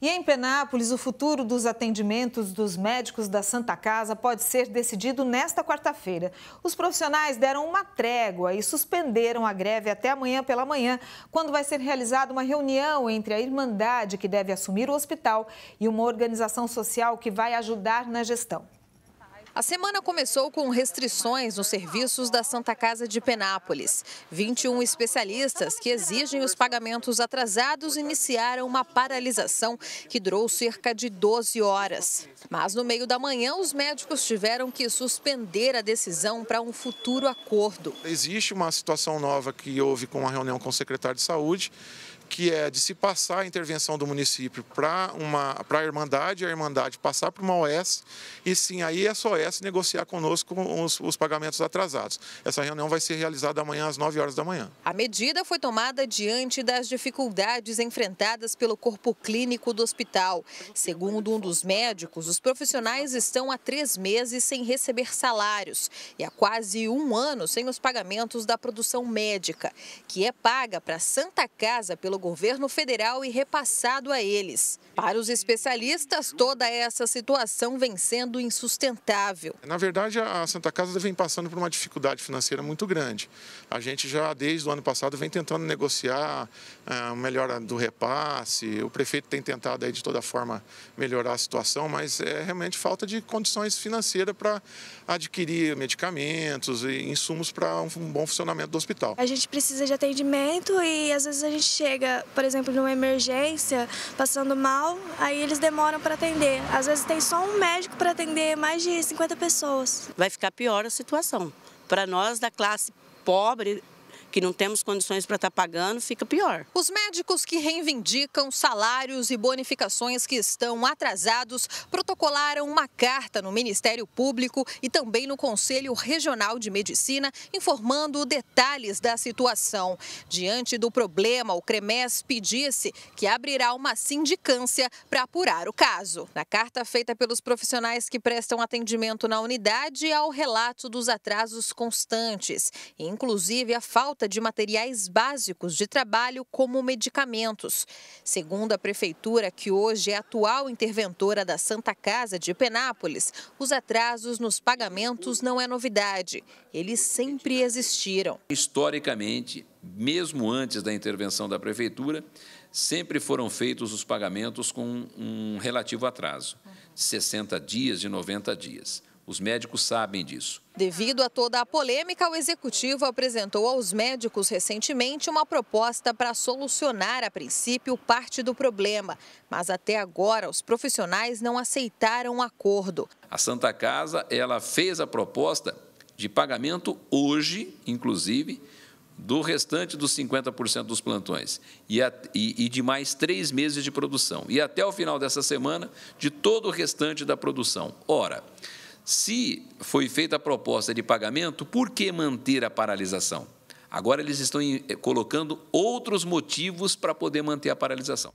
E em Penápolis, o futuro dos atendimentos dos médicos da Santa Casa pode ser decidido nesta quarta-feira. Os profissionais deram uma trégua e suspenderam a greve até amanhã pela manhã, quando vai ser realizada uma reunião entre a Irmandade, que deve assumir o hospital, e uma organização social que vai ajudar na gestão. A semana começou com restrições nos serviços da Santa Casa de Penápolis. 21 especialistas que exigem os pagamentos atrasados iniciaram uma paralisação que durou cerca de 12 horas. Mas no meio da manhã, os médicos tiveram que suspender a decisão para um futuro acordo. Existe uma situação nova que houve com a reunião com o secretário de Saúde que é de se passar a intervenção do município para uma para a Irmandade, a Irmandade passar para uma OS e sim aí a OS negociar conosco os, os pagamentos atrasados. Essa reunião vai ser realizada amanhã às 9 horas da manhã. A medida foi tomada diante das dificuldades enfrentadas pelo corpo clínico do hospital. Segundo um dos médicos, os profissionais estão há três meses sem receber salários e há quase um ano sem os pagamentos da produção médica, que é paga para Santa Casa pelo pelo governo federal e repassado a eles. Para os especialistas, toda essa situação vem sendo insustentável. Na verdade, a Santa Casa vem passando por uma dificuldade financeira muito grande. A gente já, desde o ano passado, vem tentando negociar a eh, melhora do repasse. O prefeito tem tentado, aí, de toda forma, melhorar a situação, mas é realmente falta de condições financeiras para adquirir medicamentos e insumos para um bom funcionamento do hospital. A gente precisa de atendimento e, às vezes, a gente chega chega, por exemplo, numa emergência, passando mal, aí eles demoram para atender. Às vezes tem só um médico para atender mais de 50 pessoas. Vai ficar pior a situação. Para nós da classe pobre, que não temos condições para estar tá pagando, fica pior. Os médicos que reivindicam salários e bonificações que estão atrasados protocolaram uma carta no Ministério Público e também no Conselho Regional de Medicina, informando detalhes da situação. Diante do problema, o Cremes pedisse que abrirá uma sindicância para apurar o caso. Na carta feita pelos profissionais que prestam atendimento na unidade, há o relato dos atrasos constantes, inclusive a falta falta de materiais básicos de trabalho, como medicamentos. Segundo a prefeitura, que hoje é atual interventora da Santa Casa de Penápolis, os atrasos nos pagamentos não é novidade. Eles sempre existiram. Historicamente, mesmo antes da intervenção da prefeitura, sempre foram feitos os pagamentos com um relativo atraso, 60 dias, de 90 dias. Os médicos sabem disso. Devido a toda a polêmica, o executivo apresentou aos médicos recentemente uma proposta para solucionar, a princípio, parte do problema. Mas até agora, os profissionais não aceitaram o um acordo. A Santa Casa ela fez a proposta de pagamento hoje, inclusive, do restante dos 50% dos plantões e, a, e, e, de mais três meses de produção. E até o final dessa semana, de todo o restante da produção. Ora. Se foi feita a proposta de pagamento, por que manter a paralisação? Agora eles estão eh, colocando outros motivos para poder manter a paralisação.